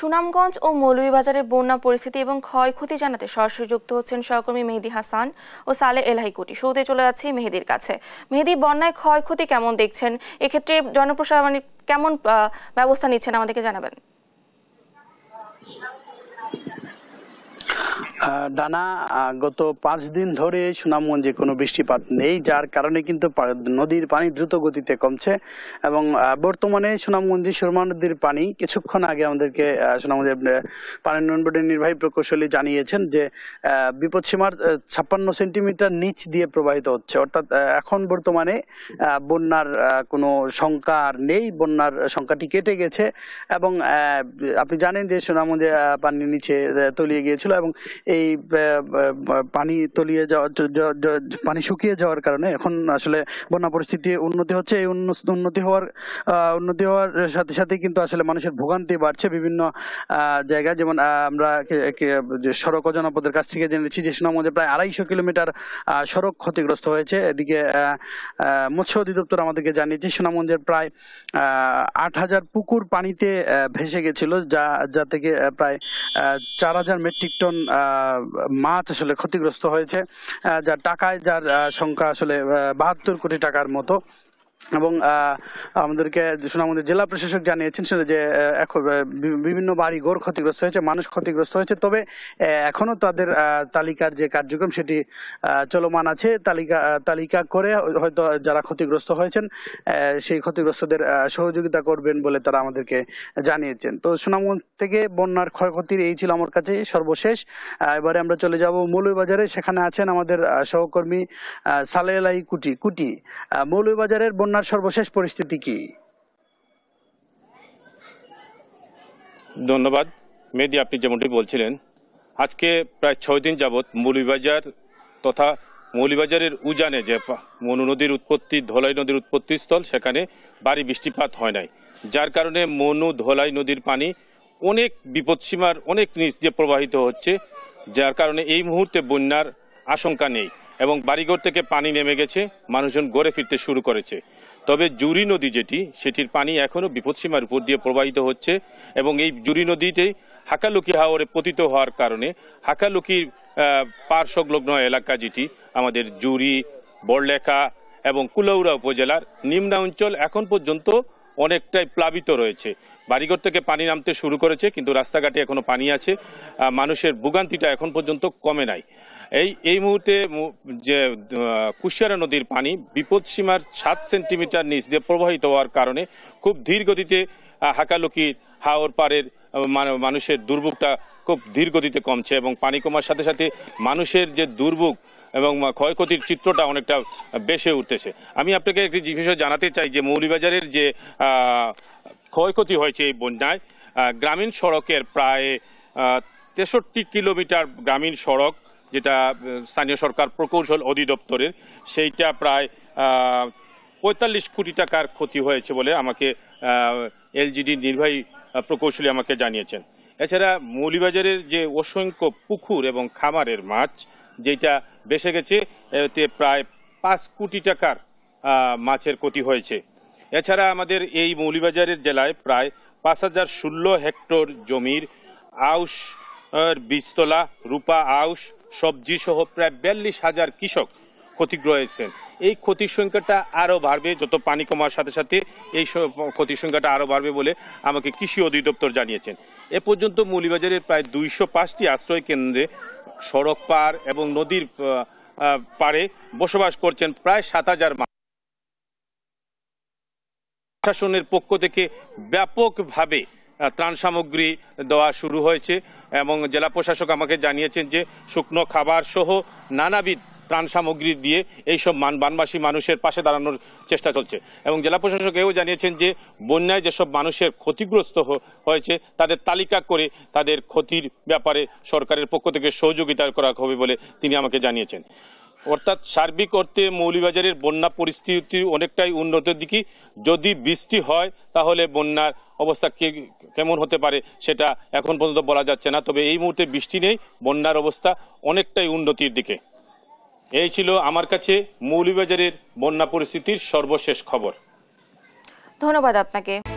সুনামগঞ্জ ও মৌলভীবাজারের বন্যা পরিস্থিতি এবং ক্ষয়ক্ষতি জানাতে সরাসরি যুক্ত হচ্ছেন সহকর্মী মেহেদি হাসান ও সালে এলাহিকুটি সৌদে চলে যাচ্ছি মেহেদির কাছে মেহেদি বন্যায় ক্ষয়ক্ষতি কেমন দেখছেন এক্ষেত্রে জনপ্রশাসন কেমন ব্যবস্থা নিচ্ছেন আমাদেরকে জানাবেন ডানা গত পাঁচ দিন ধরে সুনামগঞ্জে কোনো বৃষ্টিপাত নেই যার কারণে কিন্তু নদীর পানি দ্রুত গতিতে কমছে এবং বর্তমানে সুনামগঞ্জে সুরমা নদীর পানি কিছুক্ষণ আগে আমাদেরকে সুনামগঞ্জের পানি উন্নয়ন বোর্ডের নির্বাহী প্রকৌশলী জানিয়েছেন যে বিপদসীমার ছাপ্পান্ন সেন্টিমিটার নিচ দিয়ে প্রবাহিত হচ্ছে অর্থাৎ এখন বর্তমানে বন্যার কোনো শঙ্কা আর নেই বন্যার সংখ্যাটি কেটে গেছে এবং আপনি জানেন যে সুনামগঞ্জে পানির নিচে তলিয়ে গিয়েছিল এবং এই পানি তলিয়ে যাওয়া পানি শুকিয়ে যাওয়ার কারণে এখন আসলে বন্যা পরিস্থিতি উন্নতি হচ্ছে এই উন্নতি হওয়ার উন্নতি হওয়ার সাথে সাথে কিন্তু আসলে মানুষের ভোগান্তি বাড়ছে বিভিন্ন জায়গায় যেমন আমরা সড়ক ও জনপদের কাছ থেকে জেনেছি যে সুনামগঞ্জে প্রায় আড়াইশো কিলোমিটার সড়ক ক্ষতিগ্রস্ত হয়েছে এদিকে মৎস্য অধিদপ্তর আমাদেরকে জানিয়েছে সুনামগঞ্জের প্রায় আট হাজার পুকুর পানিতে ভেসে গেছিল যা যা থেকে প্রায় চার হাজার মেট্রিক টন আহ মাছ আসলে ক্ষতিগ্রস্ত হয়েছে যার টাকায় যার সংখ্যা আসলে বাহাত্তর কোটি টাকার মতো এবং আমাদেরকে আমাদের জেলা প্রশাসক জানিয়েছেন যে এখন বিভিন্ন বাড়ি ঘর ক্ষতিগ্রস্ত হয়েছে মানুষ ক্ষতিগ্রস্ত হয়েছে তবে এখনো তাদের তালিকার যে কার্যক্রম সেটি চলমান আছে তালিকা তালিকা করে হয়তো যারা ক্ষতিগ্রস্ত হয়েছেন সেই ক্ষতিগ্রস্তদের সহযোগিতা করবেন বলে তারা আমাদেরকে জানিয়েছেন তো সুনামগঞ্জ থেকে বন্যার ক্ষয়ক্ষতির এই ছিল আমার কাছে সর্বশেষ এবারে আমরা চলে যাব মৌলবাজারে সেখানে আছেন আমাদের সহকর্মী সালেলাই কুটি কুটি মৌলবাজারের বন্যা বন্যার সর্বশেষ পরিস্থিতি কি ধন্যবাদ মেদি আপনি যেমনটি বলছিলেন আজকে প্রায় ছয় দিন যাবৎ মৌলিবাজার তথা মৌলিবাজারের উজানে যে মনু নদীর উৎপত্তি ধলাই নদীর উৎপত্তিস্থল সেখানে বাড়ি বৃষ্টিপাত হয় নাই যার কারণে মনু ধলাই নদীর পানি অনেক বিপদসীমার অনেক নিচ দিয়ে প্রবাহিত হচ্ছে যার কারণে এই মুহূর্তে বন্যার আশঙ্কা নেই এবং বাড়িঘর থেকে পানি নেমে গেছে মানুষজন গড়ে ফিরতে শুরু করেছে তবে জুরি নদী যেটি সেটির পানি এখনও বিপদসীমার উপর দিয়ে প্রবাহিত হচ্ছে এবং এই জুরি নদীতে হাকালুকি হাওরে পতিত হওয়ার কারণে হাকালুকির পার সংলগ্ন এলাকা যেটি আমাদের জুরি বড়লেখা এবং কুলৌরা উপজেলার নিম্নাঞ্চল এখন পর্যন্ত অনেকটাই প্লাবিত রয়েছে বাড়িঘর থেকে পানি নামতে শুরু করেছে কিন্তু রাস্তাঘাটে এখনও পানি আছে মানুষের ভোগান্তিটা এখন পর্যন্ত কমে নাই এই এই মুহূর্তে যে কুশিয়ারা নদীর পানি বিপদসীমার সাত সেন্টিমিটার নিচ দিয়ে প্রবাহিত হওয়ার কারণে খুব ধীর গতিতে হাকালুকি হাওর পাড়ের মানুষের দুর্ভোগটা খুব ধীর গতিতে কমছে এবং পানি কমার সাথে সাথে মানুষের যে দুর্ভোগ এবং ক্ষয়ক্ষতির চিত্রটা অনেকটা বেশে উঠতেছে আমি আপনাকে একটি জিনিসও জানাতে চাই যে মৌলীবাজারের যে ক্ষয়ক্ষতি হয়েছে এই বন্যায় গ্রামীণ সড়কের প্রায় তেষট্টি কিলোমিটার গ্রামীণ সড়ক যেটা স্থানীয় সরকার প্রকৌশল অধিদপ্তরের সেইটা প্রায় পঁয়তাল্লিশ কোটি টাকার ক্ষতি হয়েছে বলে আমাকে এলজিডি নির্বাহী প্রকৌশলী আমাকে জানিয়েছেন এছাড়া মৌলিবাজারের যে অসংখ্য পুকুর এবং খামারের মাছ যেটা বেসে গেছে এতে প্রায় পাঁচ কোটি টাকার মাছের ক্ষতি হয়েছে এছাড়া আমাদের এই মৌলিবাজারের জেলায় প্রায় পাঁচ হাজার ষোলো হেক্টর জমির আউশ বীজতলা রূপা আউশ সবজি সহ প্রায় বিয়াল্লিশ হাজার কৃষক ক্ষতিগ্রস্ত হয়েছেন এই ক্ষতির সংখ্যাটা আরও বাড়বে যত পানি কমার সাথে সাথে এই ক্ষতির সংখ্যাটা আরও বাড়বে বলে আমাকে কৃষি অধিদপ্তর জানিয়েছেন এ পর্যন্ত মৌলিবাজারের প্রায় দুইশো পাঁচটি আশ্রয় কেন্দ্রে সড়ক পার এবং নদীর পারে বসবাস করছেন প্রায় সাত হাজার প্রশাসনের পক্ষ থেকে ব্যাপকভাবে ত্রাণ সামগ্রী দেওয়া শুরু হয়েছে এবং জেলা প্রশাসক আমাকে জানিয়েছেন যে শুকনো খাবার সহ নানাবিধ ত্রাণ সামগ্রী দিয়ে এইসব মান বানবাসী মানুষের পাশে দাঁড়ানোর চেষ্টা চলছে এবং জেলা প্রশাসক এও জানিয়েছেন যে বন্যায় যেসব মানুষের ক্ষতিগ্রস্ত হয়েছে তাদের তালিকা করে তাদের ক্ষতির ব্যাপারে সরকারের পক্ষ থেকে সহযোগিতা করা হবে বলে তিনি আমাকে জানিয়েছেন অর্থাৎ সার্বিক অর্থে মৌলিবাজারের বন্যা পরিস্থিতি অনেকটাই উন্নত দিকে যদি বৃষ্টি হয় তাহলে বন্যার অবস্থা কে কেমন হতে পারে সেটা এখন পর্যন্ত বলা যাচ্ছে না তবে এই মুহূর্তে বৃষ্টি নেই বন্যার অবস্থা অনেকটাই উন্নতির দিকে এই ছিল আমার কাছে মৌলিবাজারের বন্যা পরিস্থিতির সর্বশেষ খবর ধন্যবাদ আপনাকে